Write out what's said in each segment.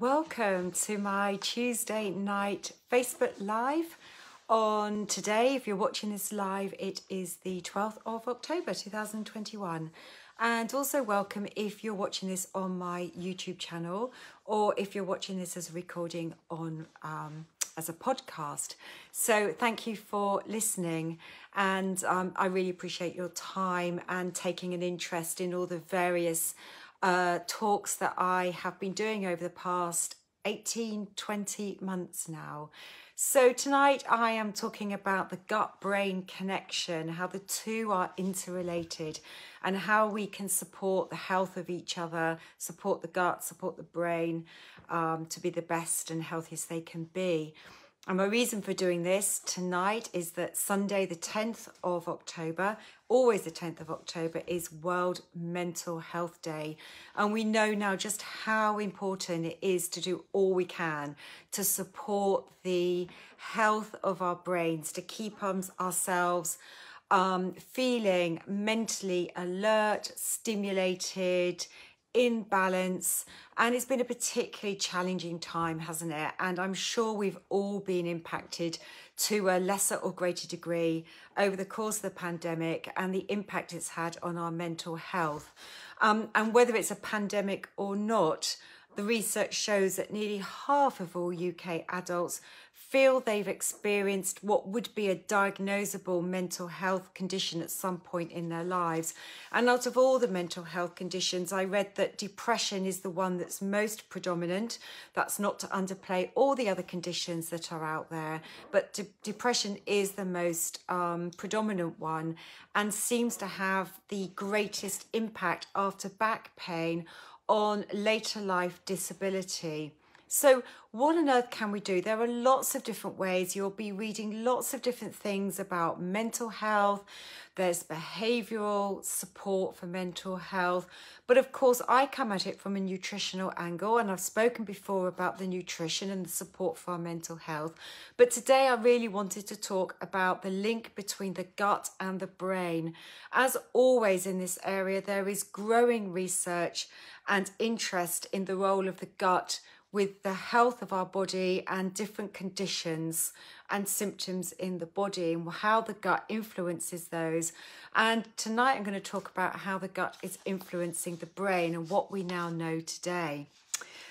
Welcome to my Tuesday night Facebook Live. On today, if you're watching this live, it is the 12th of October 2021. And also, welcome if you're watching this on my YouTube channel or if you're watching this as a recording on um, as a podcast. So thank you for listening and um, I really appreciate your time and taking an interest in all the various uh, talks that I have been doing over the past 18, 20 months now. So, tonight I am talking about the gut brain connection, how the two are interrelated, and how we can support the health of each other, support the gut, support the brain um, to be the best and healthiest they can be. And my reason for doing this tonight is that Sunday, the 10th of October, always the 10th of October, is World Mental Health Day. And we know now just how important it is to do all we can to support the health of our brains, to keep um, ourselves um, feeling mentally alert, stimulated, in balance. And it's been a particularly challenging time, hasn't it? And I'm sure we've all been impacted to a lesser or greater degree over the course of the pandemic and the impact it's had on our mental health. Um, and whether it's a pandemic or not, the research shows that nearly half of all UK adults feel they've experienced what would be a diagnosable mental health condition at some point in their lives. And out of all the mental health conditions, I read that depression is the one that's most predominant. That's not to underplay all the other conditions that are out there, but de depression is the most um, predominant one and seems to have the greatest impact after back pain on later life disability. So, what on earth can we do? There are lots of different ways. You'll be reading lots of different things about mental health. There's behavioral support for mental health. But of course, I come at it from a nutritional angle, and I've spoken before about the nutrition and the support for our mental health. But today, I really wanted to talk about the link between the gut and the brain. As always, in this area, there is growing research and interest in the role of the gut with the health of our body and different conditions and symptoms in the body and how the gut influences those. And tonight I'm going to talk about how the gut is influencing the brain and what we now know today.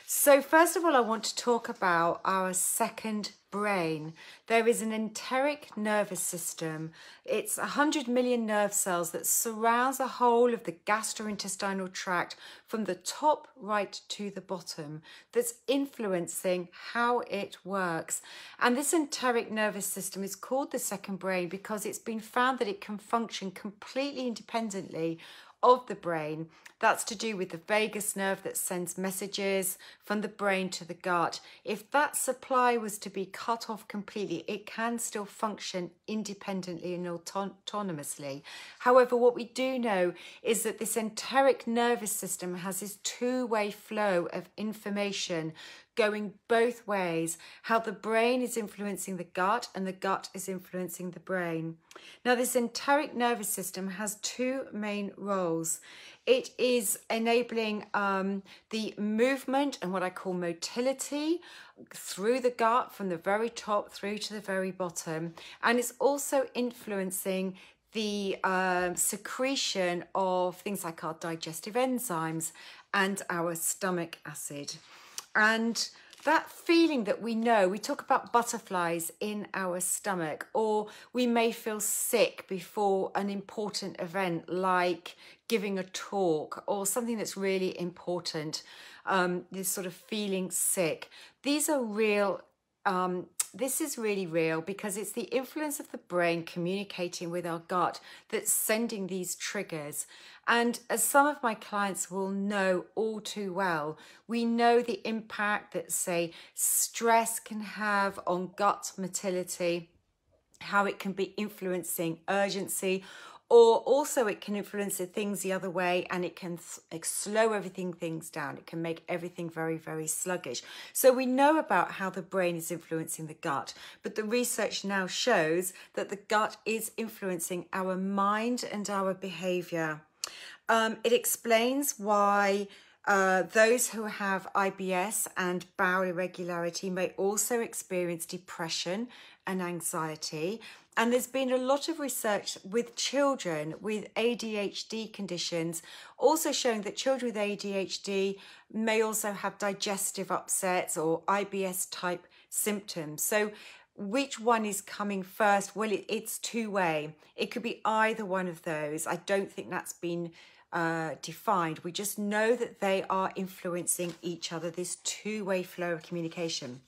So first of all, I want to talk about our second brain. There is an enteric nervous system. It's 100 million nerve cells that surrounds the whole of the gastrointestinal tract from the top right to the bottom that's influencing how it works. And this enteric nervous system is called the second brain because it's been found that it can function completely independently of the brain. That's to do with the vagus nerve that sends messages from the brain to the gut. If that supply was to be cut off completely, it can still function independently and auton autonomously. However, what we do know is that this enteric nervous system has this two way flow of information going both ways, how the brain is influencing the gut and the gut is influencing the brain. Now, this enteric nervous system has two main roles. It is enabling um, the movement and what I call motility through the gut from the very top through to the very bottom. And it's also influencing the um, secretion of things like our digestive enzymes and our stomach acid. And that feeling that we know, we talk about butterflies in our stomach, or we may feel sick before an important event like giving a talk or something that's really important, um, this sort of feeling sick. These are real um, this is really real because it's the influence of the brain communicating with our gut that's sending these triggers. And as some of my clients will know all too well, we know the impact that, say, stress can have on gut motility, how it can be influencing urgency or also it can influence the things the other way and it can slow everything things down it can make everything very very sluggish so we know about how the brain is influencing the gut but the research now shows that the gut is influencing our mind and our behavior um, it explains why uh, those who have IBS and bowel irregularity may also experience depression and anxiety. And there's been a lot of research with children with ADHD conditions, also showing that children with ADHD may also have digestive upsets or IBS type symptoms. So, which one is coming first? Well, it, it's two way. It could be either one of those. I don't think that's been uh, defined. We just know that they are influencing each other, this two way flow of communication.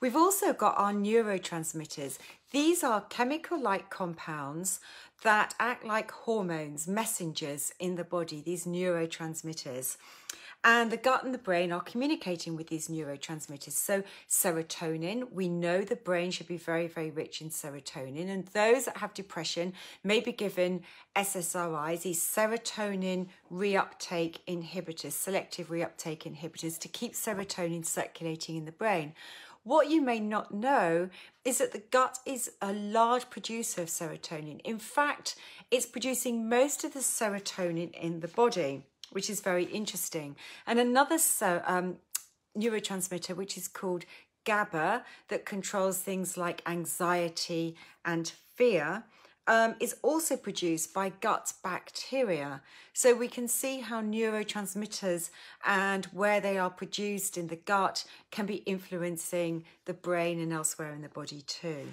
We've also got our neurotransmitters. These are chemical like compounds that act like hormones, messengers in the body, these neurotransmitters. And the gut and the brain are communicating with these neurotransmitters. So, serotonin, we know the brain should be very, very rich in serotonin. And those that have depression may be given SSRIs, these serotonin reuptake inhibitors, selective reuptake inhibitors, to keep serotonin circulating in the brain. What you may not know is that the gut is a large producer of serotonin. In fact, it's producing most of the serotonin in the body which is very interesting. And another so, um, neurotransmitter, which is called GABA, that controls things like anxiety and fear, um, is also produced by gut bacteria. So we can see how neurotransmitters and where they are produced in the gut can be influencing the brain and elsewhere in the body too.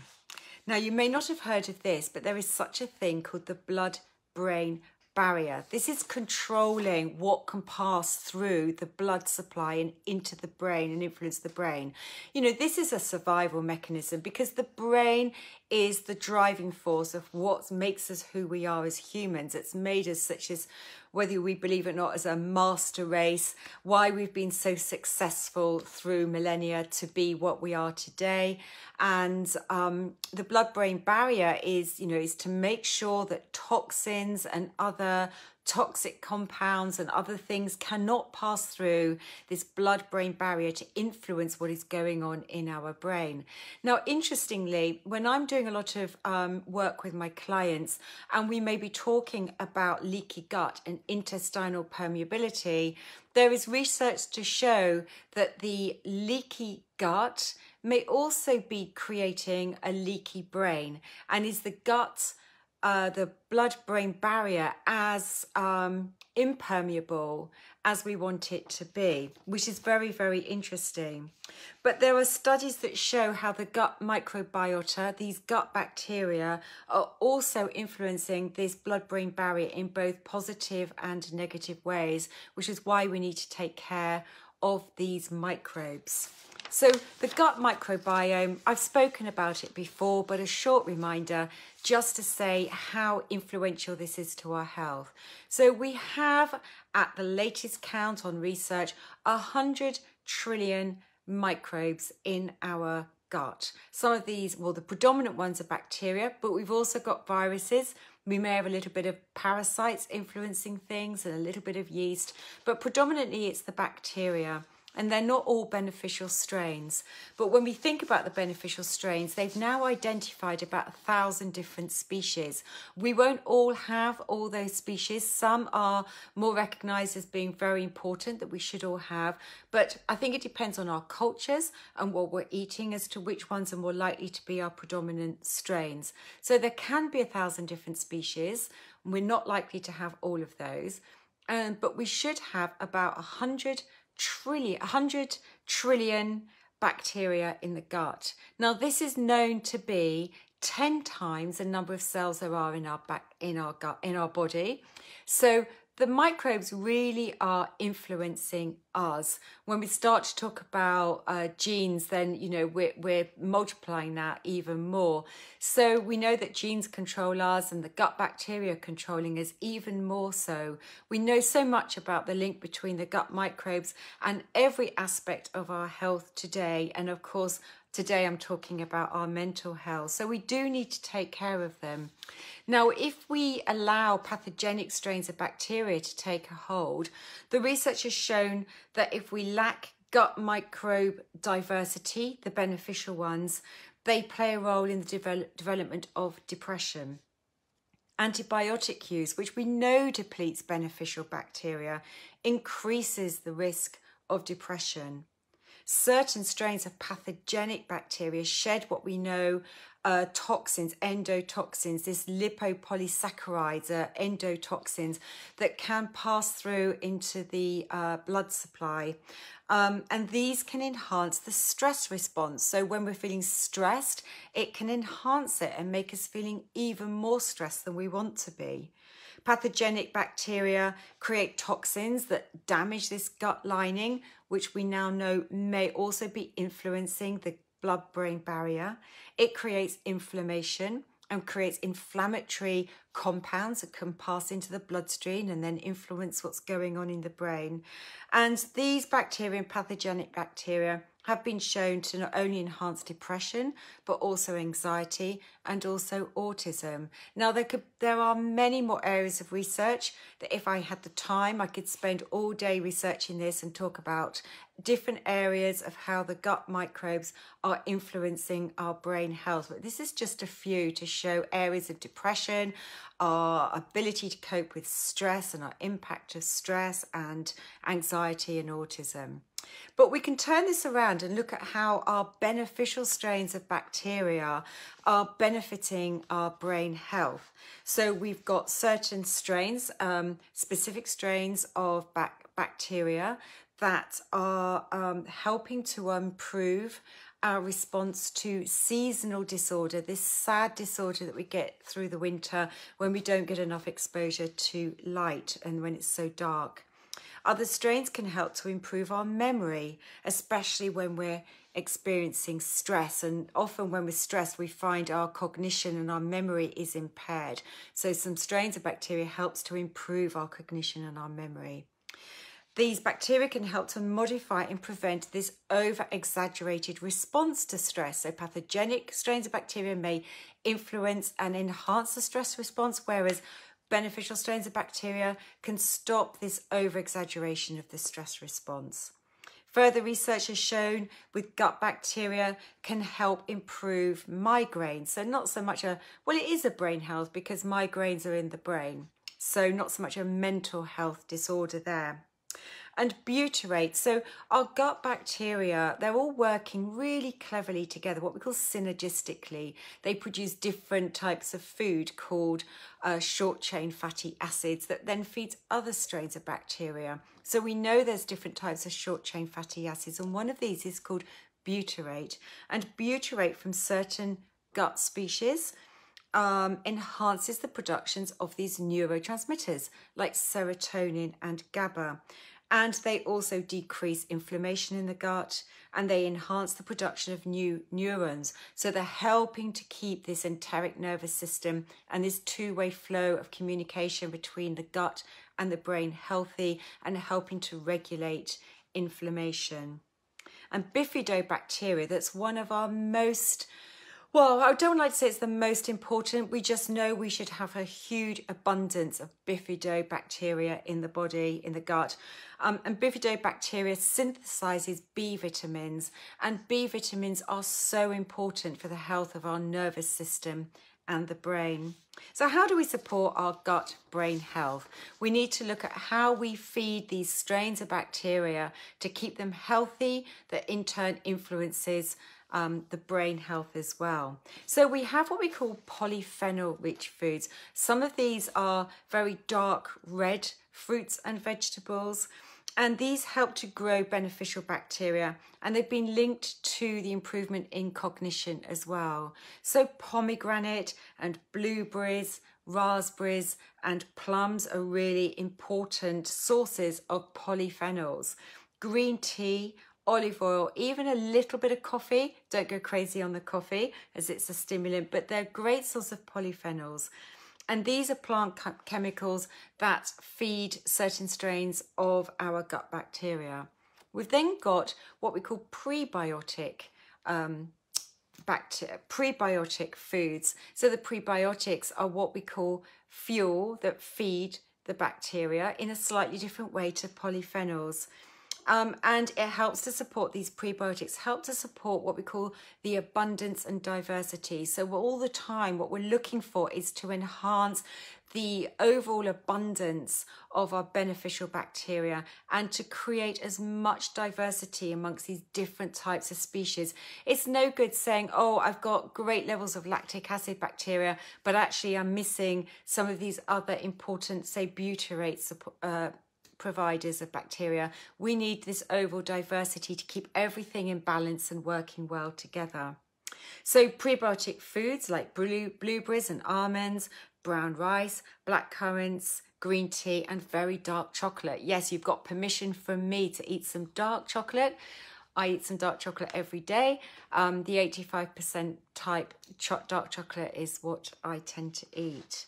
Now, you may not have heard of this, but there is such a thing called the blood brain barrier. This is controlling what can pass through the blood supply and into the brain and influence the brain. You know, this is a survival mechanism because the brain is the driving force of what makes us who we are as humans. It's made us such as, whether we believe it or not, as a master race, why we've been so successful through millennia to be what we are today. And um, the blood-brain barrier is, you know, is to make sure that toxins and other toxic compounds and other things cannot pass through this blood brain barrier to influence what is going on in our brain. Now, interestingly, when I'm doing a lot of um, work with my clients and we may be talking about leaky gut and intestinal permeability, there is research to show that the leaky gut may also be creating a leaky brain and is the gut uh, the blood brain barrier as um, impermeable as we want it to be, which is very, very interesting. But there are studies that show how the gut microbiota, these gut bacteria, are also influencing this blood brain barrier in both positive and negative ways, which is why we need to take care of these microbes. So the gut microbiome, I've spoken about it before, but a short reminder just to say how influential this is to our health. So we have, at the latest count on research, 100 trillion microbes in our gut. Some of these, well, the predominant ones are bacteria, but we've also got viruses. We may have a little bit of parasites influencing things and a little bit of yeast, but predominantly it's the bacteria and they're not all beneficial strains. But when we think about the beneficial strains, they've now identified about a thousand different species. We won't all have all those species. Some are more recognised as being very important that we should all have. But I think it depends on our cultures and what we're eating as to which ones are more likely to be our predominant strains. So there can be a thousand different species. We're not likely to have all of those. Um, but we should have about a hundred trillion, 100 trillion bacteria in the gut. Now, this is known to be 10 times the number of cells there are in our back in our gut in our body so the microbes really are influencing us. When we start to talk about uh, genes, then you know we're, we're multiplying that even more. So we know that genes control us, and the gut bacteria controlling us even more so. We know so much about the link between the gut microbes and every aspect of our health today, and of course Today I'm talking about our mental health. So we do need to take care of them. Now, if we allow pathogenic strains of bacteria to take a hold, the research has shown that if we lack gut microbe diversity, the beneficial ones, they play a role in the development of depression. Antibiotic use, which we know depletes beneficial bacteria, increases the risk of depression. Certain strains of pathogenic bacteria shed what we know uh, toxins, endotoxins, this lipopolysaccharides are uh, endotoxins that can pass through into the uh, blood supply. Um, and these can enhance the stress response. So when we're feeling stressed, it can enhance it and make us feeling even more stressed than we want to be. Pathogenic bacteria create toxins that damage this gut lining, which we now know may also be influencing the blood brain barrier. It creates inflammation and creates inflammatory compounds that can pass into the bloodstream and then influence what's going on in the brain. And these bacteria and pathogenic bacteria have been shown to not only enhance depression but also anxiety and also autism. Now there could there are many more areas of research that if I had the time I could spend all day researching this and talk about different areas of how the gut microbes are influencing our brain health. But this is just a few to show areas of depression, our ability to cope with stress and our impact of stress and anxiety and autism. But we can turn this around and look at how our beneficial strains of bacteria are benefiting our brain health. So we've got certain strains, um, specific strains of bac bacteria that are um, helping to improve our response to seasonal disorder, this sad disorder that we get through the winter when we don't get enough exposure to light and when it's so dark. Other strains can help to improve our memory, especially when we're experiencing stress. And often, when we're stressed, we find our cognition and our memory is impaired. So, some strains of bacteria helps to improve our cognition and our memory. These bacteria can help to modify and prevent this over exaggerated response to stress. So, pathogenic strains of bacteria may influence and enhance the stress response, whereas beneficial strains of bacteria can stop this over-exaggeration of the stress response. Further research has shown with gut bacteria can help improve migraines. So not so much a, well, it is a brain health because migraines are in the brain. So not so much a mental health disorder there and butyrate. So our gut bacteria, they're all working really cleverly together, what we call synergistically. They produce different types of food called uh, short chain fatty acids that then feeds other strains of bacteria. So we know there's different types of short chain fatty acids and one of these is called butyrate. And butyrate from certain gut species um, enhances the productions of these neurotransmitters like serotonin and GABA and they also decrease inflammation in the gut and they enhance the production of new neurons. So they're helping to keep this enteric nervous system and this two way flow of communication between the gut and the brain healthy and helping to regulate inflammation. And bifidobacteria, that's one of our most well, I don't like to say it's the most important. We just know we should have a huge abundance of bifidobacteria in the body, in the gut. Um, and bifidobacteria synthesizes B vitamins, and B vitamins are so important for the health of our nervous system and the brain. So how do we support our gut brain health? We need to look at how we feed these strains of bacteria to keep them healthy that in turn influences um, the brain health as well. So we have what we call polyphenol rich foods. Some of these are very dark red fruits and vegetables. And these help to grow beneficial bacteria and they've been linked to the improvement in cognition as well. So pomegranate and blueberries, raspberries and plums are really important sources of polyphenols. Green tea, olive oil, even a little bit of coffee. Don't go crazy on the coffee as it's a stimulant, but they're great source of polyphenols. And these are plant chemicals that feed certain strains of our gut bacteria. We've then got what we call prebiotic um, bacteria, prebiotic foods. So the prebiotics are what we call fuel that feed the bacteria in a slightly different way to polyphenols. Um, and it helps to support these prebiotics, help to support what we call the abundance and diversity. So all the time, what we're looking for is to enhance the overall abundance of our beneficial bacteria and to create as much diversity amongst these different types of species. It's no good saying, oh, I've got great levels of lactic acid bacteria, but actually I'm missing some of these other important, say, butyrate uh, providers of bacteria. We need this oval diversity to keep everything in balance and working well together. So prebiotic foods like blueberries and almonds, brown rice, black currants, green tea and very dark chocolate. Yes, you've got permission from me to eat some dark chocolate. I eat some dark chocolate every day. Um, the 85% type dark chocolate is what I tend to eat.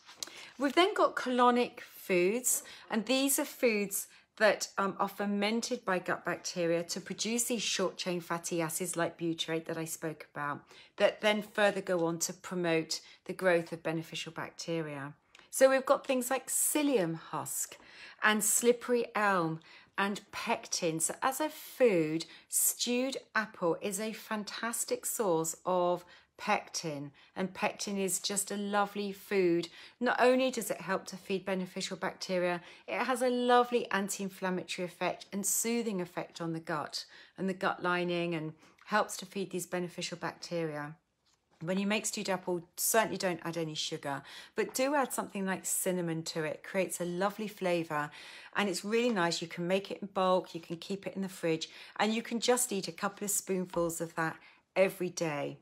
We've then got colonic foods, and these are foods that um, are fermented by gut bacteria to produce these short chain fatty acids like butyrate that I spoke about, that then further go on to promote the growth of beneficial bacteria. So we've got things like psyllium husk and slippery elm and pectin. So as a food, stewed apple is a fantastic source of pectin. And pectin is just a lovely food. Not only does it help to feed beneficial bacteria, it has a lovely anti-inflammatory effect and soothing effect on the gut and the gut lining and helps to feed these beneficial bacteria. When you make stewed apple, certainly don't add any sugar, but do add something like cinnamon to it. it. Creates a lovely flavor and it's really nice. You can make it in bulk, you can keep it in the fridge, and you can just eat a couple of spoonfuls of that every day.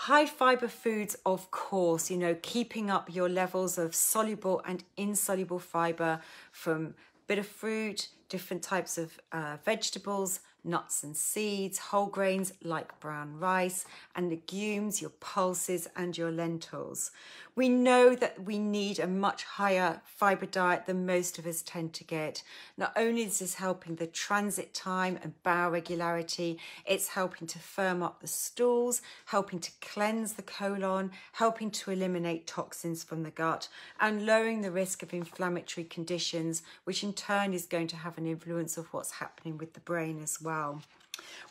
High fiber foods, of course, you know, keeping up your levels of soluble and insoluble fiber from bit of fruit, different types of uh, vegetables, nuts and seeds, whole grains like brown rice, and legumes, your pulses and your lentils. We know that we need a much higher fibre diet than most of us tend to get. Not only is this helping the transit time and bowel regularity, it's helping to firm up the stools, helping to cleanse the colon, helping to eliminate toxins from the gut, and lowering the risk of inflammatory conditions, which in turn is going to have an influence of what's happening with the brain as well.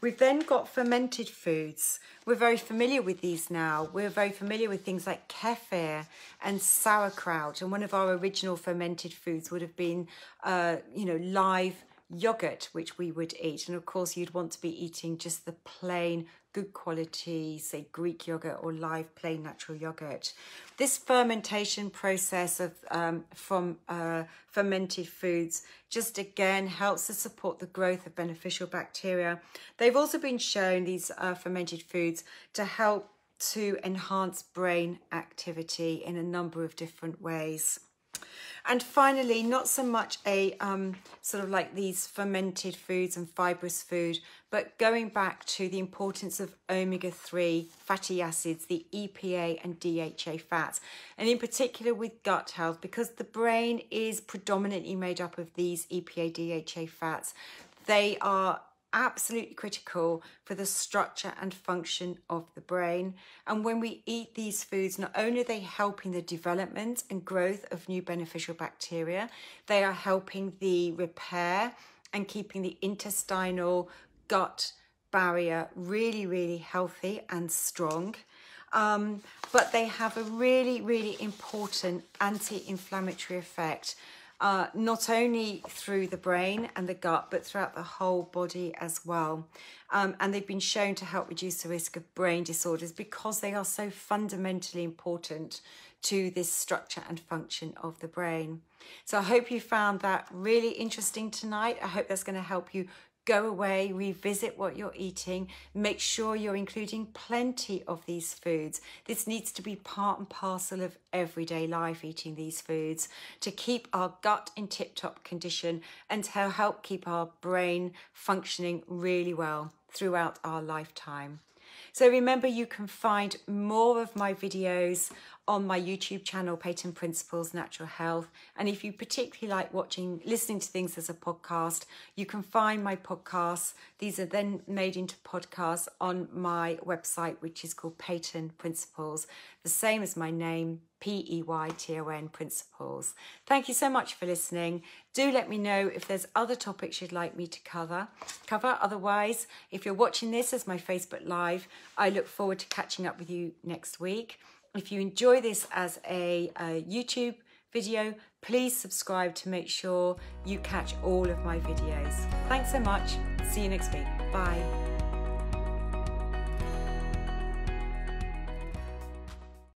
We've then got fermented foods. We're very familiar with these now. We're very familiar with things like kefir and sauerkraut. And one of our original fermented foods would have been, uh, you know, live yogurt, which we would eat. And of course, you'd want to be eating just the plain good quality, say Greek yogurt or live plain natural yogurt. This fermentation process of um, from uh, fermented foods just again helps to support the growth of beneficial bacteria. They've also been shown these uh, fermented foods to help to enhance brain activity in a number of different ways. And finally, not so much a um, sort of like these fermented foods and fibrous food, but going back to the importance of omega-3 fatty acids, the EPA and DHA fats, and in particular with gut health, because the brain is predominantly made up of these EPA, DHA fats. They are absolutely critical for the structure and function of the brain. And when we eat these foods, not only are they helping the development and growth of new beneficial bacteria, they are helping the repair and keeping the intestinal gut barrier really, really healthy and strong. Um, but they have a really, really important anti-inflammatory effect uh, not only through the brain and the gut, but throughout the whole body as well. Um, and they've been shown to help reduce the risk of brain disorders because they are so fundamentally important to this structure and function of the brain. So I hope you found that really interesting tonight. I hope that's going to help you go away, revisit what you're eating, make sure you're including plenty of these foods. This needs to be part and parcel of everyday life, eating these foods, to keep our gut in tip top condition and to help keep our brain functioning really well throughout our lifetime. So remember, you can find more of my videos on my YouTube channel, Patent Principles Natural Health. And if you particularly like watching, listening to things as a podcast, you can find my podcasts. These are then made into podcasts on my website, which is called Patent Principles, the same as my name, P-E-Y-T-O-N principles. Thank you so much for listening. Do let me know if there's other topics you'd like me to cover. Cover otherwise, if you're watching this as my Facebook Live, I look forward to catching up with you next week. If you enjoy this as a, a YouTube video, please subscribe to make sure you catch all of my videos. Thanks so much. See you next week. Bye.